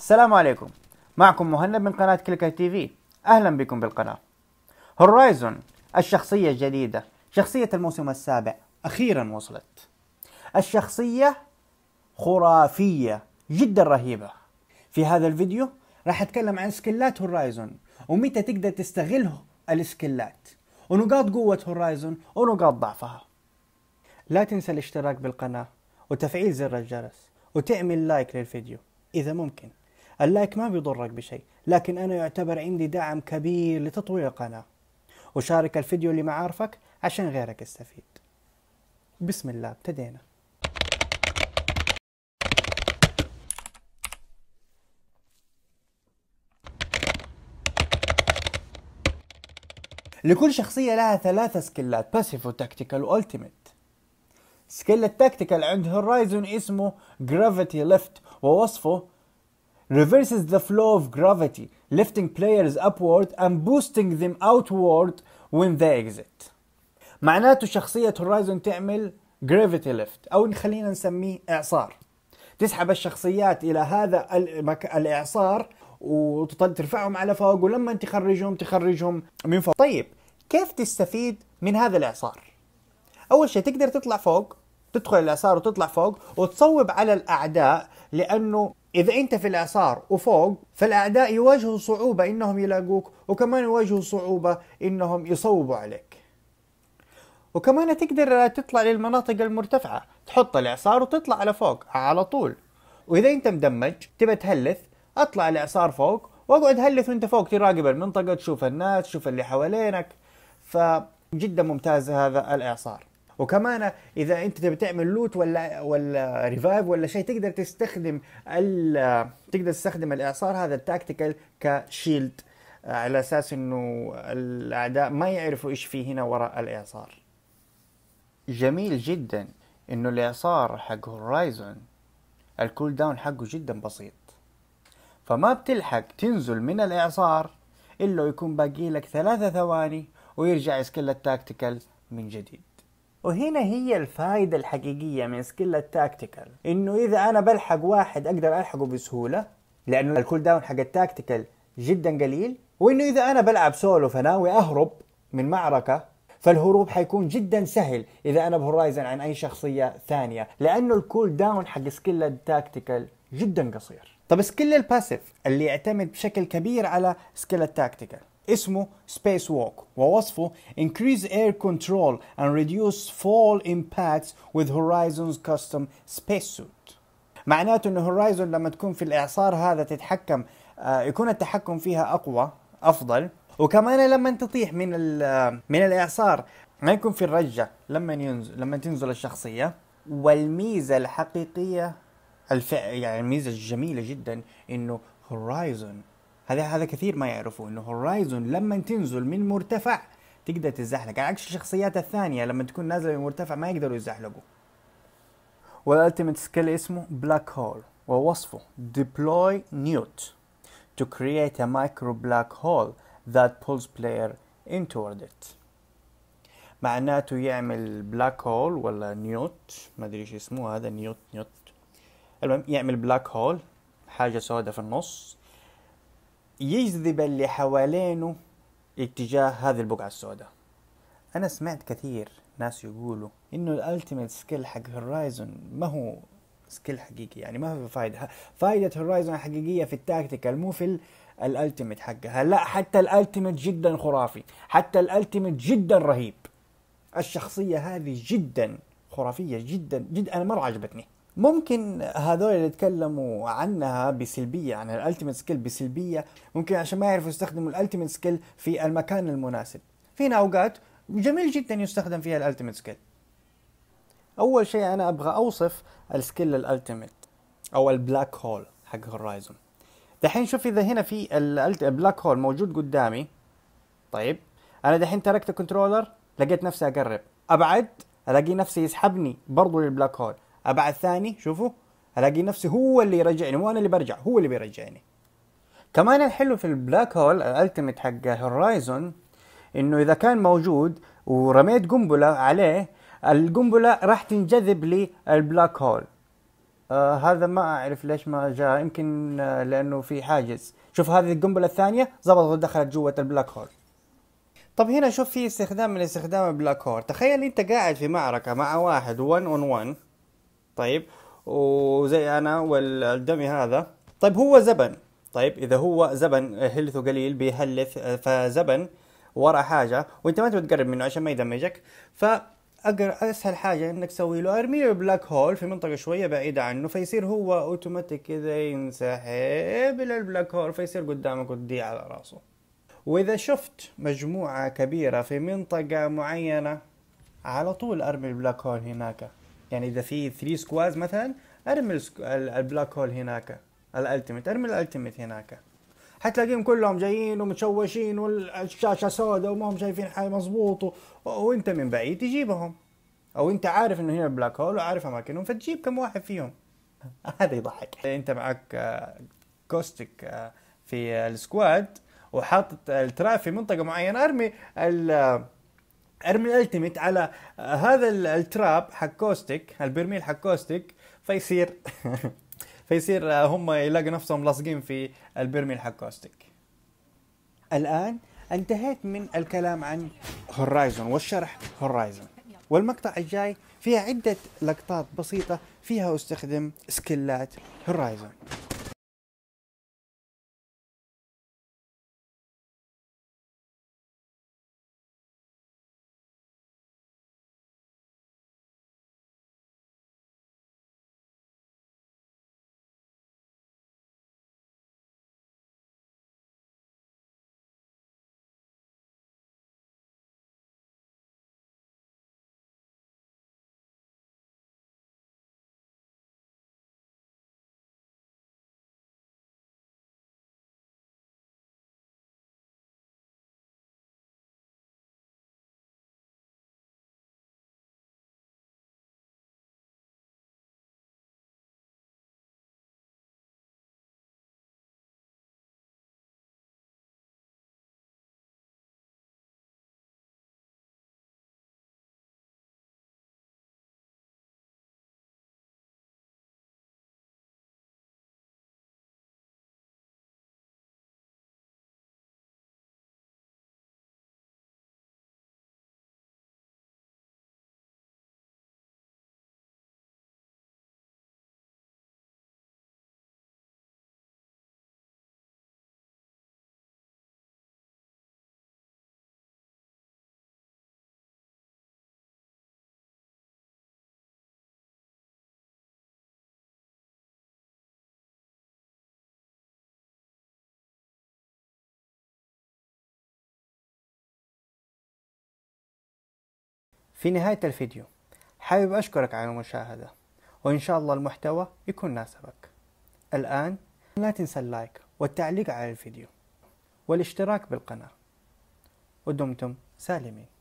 السلام عليكم معكم مهند من قناة كلكا تي في أهلا بكم بالقناة هورايزون الشخصية الجديدة شخصية الموسم السابع أخيرا وصلت الشخصية خرافية جدا رهيبة في هذا الفيديو راح أتكلم عن سكلات هورايزون ومتى تقدر تستغل السكلات ونقاط قوة هورايزون ونقاط ضعفها لا تنسى الاشتراك بالقناة وتفعيل زر الجرس وتعمل لايك للفيديو إذا ممكن اللايك ما بيضرك بشيء لكن أنا يعتبر عندي دعم كبير لتطوير القناة وشارك الفيديو لمعارفك عشان غيرك يستفيد بسم الله ابتدينا لكل شخصية لها ثلاثة سكيلات باسيف وتكتيكال والتيميت سكيل التكتيكال عند هورايزون اسمه جرافيتي ليفت ووصفه reverses the flow of gravity, lifting players upward and boosting them outward when they exit. معناته شخصية هورايزون تعمل gravity lift أو خلينا نسميه إعصار. تسحب الشخصيات إلى هذا الإعصار وترفعهم على فوق ولما تخرجهم تخرجهم من فوق. طيب كيف تستفيد من هذا الإعصار؟ أول شيء تقدر تطلع فوق تدخل الإعصار وتطلع فوق وتصوب على الاعداء لانه إذا أنت في الإعصار وفوق فالأعداء يواجهوا صعوبة إنهم يلاقوك وكمان يواجهوا صعوبة إنهم يصوبوا عليك وكمان تقدر تطلع للمناطق المرتفعة تحط الإعصار وتطلع على فوق على طول وإذا أنت مدمج تبى تهلث أطلع الإعصار فوق واقعد هلث وانت فوق تراقب المنطقة تشوف الناس تشوف اللي حوالينك فجدا ممتاز هذا الإعصار وكمان اذا انت تبي تعمل لوت ولا ولا ريفايف ولا شيء تقدر تستخدم تقدر تستخدم الاعصار هذا التاكتيكال كشيلد آه، على اساس انه الاعداء ما يعرفوا ايش في هنا وراء الاعصار جميل جدا انه الاعصار حق هورايزون الكول داون حقه جدا بسيط فما بتلحق تنزل من الاعصار الا يكون باقي لك ثلاثة ثواني ويرجع يسكيل التاكتيكال من جديد وهنا هي الفائدة الحقيقية من سكيل التاكتيكال انه اذا انا بلحق واحد اقدر الحقه بسهولة لانه الكول داون حق التاكتيكال جدا قليل وانه اذا انا بلعب سولو فناوي اهرب من معركة فالهروب حيكون جدا سهل اذا انا بهورايزن عن اي شخصية ثانية لانه الكول داون حق سكيل التاكتيكال جدا قصير طب سكيل الباسيف اللي يعتمد بشكل كبير على سكيل التاكتيكال اسمه سبيس ووك ووصفه increase air control and reduce fall impacts with Horizon's custom suit معناته ان هورايزون لما تكون في الاعصار هذا تتحكم آه، يكون التحكم فيها اقوى افضل وكمان لما تطيح من آه، من الاعصار ما يكون في الرجه لما ينزل لما تنزل الشخصيه والميزه الحقيقيه الف... يعني الميزه الجميله جدا انه هورايزون هذا هذا كثير ما يعرفوا انه هورايزون لما تنزل من مرتفع تقدر تزحلق على يعني عكس الشخصيات الثانيه لما تكون نازله من مرتفع ما يقدروا يزحلقوا والالتيميت سكيل اسمه بلاك هول ووصفه deploy newt to create a micro black hole that pulls player into it معناته يعمل بلاك هول ولا نيوت ما ادري ايش اسمه هذا نيوت نيوت المهم يعمل بلاك هول حاجة سوداء في النص يجذب اللي حوالينه اتجاه هذه البقعة السوداء أنا سمعت كثير ناس يقولوا إنه الألتيميت سكيل حق هورايزون ما هو سكيل حقيقي يعني ما في فايدة فايدة هورايزون حقيقية في التاكتيكال مو في الألتيميت حقها لا حتى الألتيميت جدا خرافي حتى الألتيميت جدا رهيب الشخصية هذه جدا خرافية جدا جدا أنا مرة عجبتني ممكن هذول اللي يتكلموا عنها بسلبيه عن الالتيميت سكيل بسلبيه ممكن عشان ما يعرفوا يستخدموا الالتيميت سكيل في المكان المناسب فينا اوقات جميل جدا يستخدم فيها الالتيميت سكيل اول شيء انا ابغى اوصف السكيل الالتيميت او البلاك هول حق هورايزون دحين شوف اذا هنا في البلاك هول موجود قدامي طيب انا دحين تركت الكنترولر لقيت نفسي اقرب ابعد الاقي نفسي يسحبني برضو للبلاك هول ابعد ثاني شوفوا الاقي نفسي هو اللي يرجعني مو انا اللي برجع هو اللي بيرجعني كمان الحلو في البلاك هول الالتيميت حق هورايزون انه اذا كان موجود ورميت قنبله عليه القنبله راح تنجذب للبلاك هول آه هذا ما اعرف ليش ما جاء يمكن آه لانه في حاجز شوف هذه القنبله الثانيه زبط ودخلت جوه البلاك هول طب هنا شوف في استخدام من استخدام البلاك هول تخيل انت قاعد في معركه مع واحد 1 اون 1 طيب وزي انا والدمي هذا طيب هو زبن طيب اذا هو زبن هلث قليل بيهلث فزبن ورا حاجه وانت ما تبي تقرب منه عشان ما يدمجك ف اسهل حاجه انك تسوي له ارميه بلاك هول في منطقه شويه بعيده عنه فيصير هو اوتوماتيك كذا ينسحب الى البلاك هول فيصير قدامك وتضيع على راسه واذا شفت مجموعه كبيره في منطقه معينه على طول ارمي البلاك هول هناك يعني اذا في 3 سكواز مثلا ارمي البلاك هول هناك الالتيميت ارمي الالتيميت هناك حتلاقيهم كلهم جايين ومتشوشين والشاشه سوداء وما هم شايفين حاجه مظبوط وانت من بعيد تجيبهم او انت عارف انه هنا البلاك هول وعارف اماكنهم فتجيب كم واحد فيهم هذا يضحك انت معك كوستك آه، آه، في السكواد وحاطط الترافي منطقه معينه ارمي ال آه، ارمي الالتيميت على آه، هذا التراب حق كوستيك البرميل حق كوستيك فيصير فيصير آه، هم يلاقوا نفسهم لاصقين في البرميل حق كوستيك الان انتهيت من الكلام عن هورايزون والشرح هورايزون والمقطع الجاي فيها عدة لقطات بسيطة فيها استخدم سكلات هورايزون في نهاية الفيديو حابب أشكرك على المشاهدة وإن شاء الله المحتوى يكون ناسبك الآن لا تنسى اللايك والتعليق على الفيديو والاشتراك بالقناة ودمتم سالمين